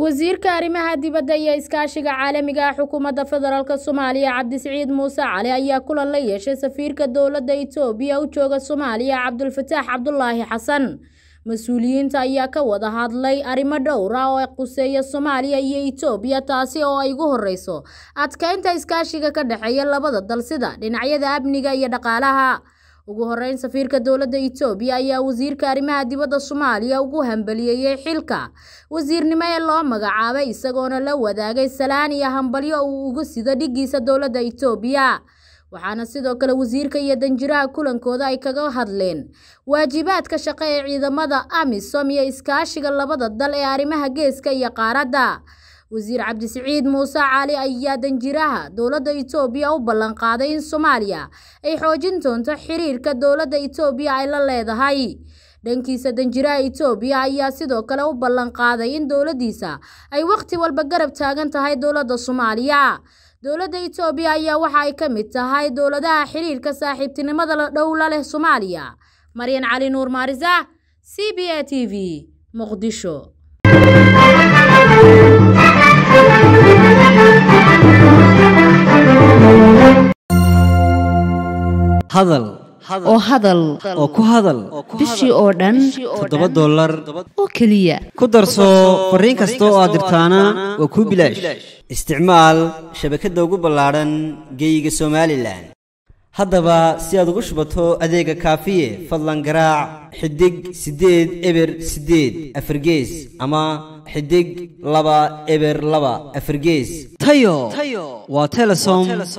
wasiirka arrimaha dibadda iyo iskaashiga caalamiga ah xukuumadda federaalka soomaaliya cabdisaciid muuse cali ayaa kulan la yeeshay safiirka dowladda itoobiya u jooga soomaaliya cabdulfataax cabdulaahi xasan mas-uuliyiinta ayaa ka wada hadlay arrimo dhowr ah oo quseeya soomaaliya iyo itoobiya taasi oo ay ugu horeyso adkaynta iskaashiga ka dhexeeya labada dal sida dhinacyada amniga iyo dhaqaalaha ugu horeyn safiirka dowladda etoobiya ayaa wasiirka arrimaha dibadda soomaaliya ugu hambaliyeeyey xilka wasiirnimo ee loo magacaabay isagoona la wadaagay salaan iyo hambalyo uu uga sido dhiggiisa dowladda etoobiya waxaana sidoo kale wasiirka iyo danjiraha kulankooda ay kaga hadleen waajibaadka shaqo ee ciidamada amisom iyo iskaashiga labada dal ee arrimaha geeska iyo qaaradda wasiir cabdisaciid muuse cali ayaa danjiraha dowladda itoobiya u ballanqaaday in soomaaliya ay xoojin doonto xiriirka dowladda itoobiya ay la leedahay dhankiisa danjiraha itoobiya ayaa sidoo kale u ballanqaaday in dowladdiisa ay wakhti walba garab taagan tahay dowladda soomaaliya dowladda itoobiya ayaa waxa ay ka mid tahay dowladaha xiriirka saaxiibtinimada la dhow la leh soomaaliya maryan cali nuur maariza c b a t v muqdisho hadal oo hadal oo ku hadal bishii oo dhan toddoba dollar oo keliya ku darso fariin kasta oo aad dirtaana waa kuu bilaash isticmaal shabakadda ugu ballaadhan geeyiga somalilan haddaba si aad ugu shubato adeega kaafiye fadlan garaac xidig siddeed eber siddeed afargees ama xidig laba eber laba afargees tayo waa telesom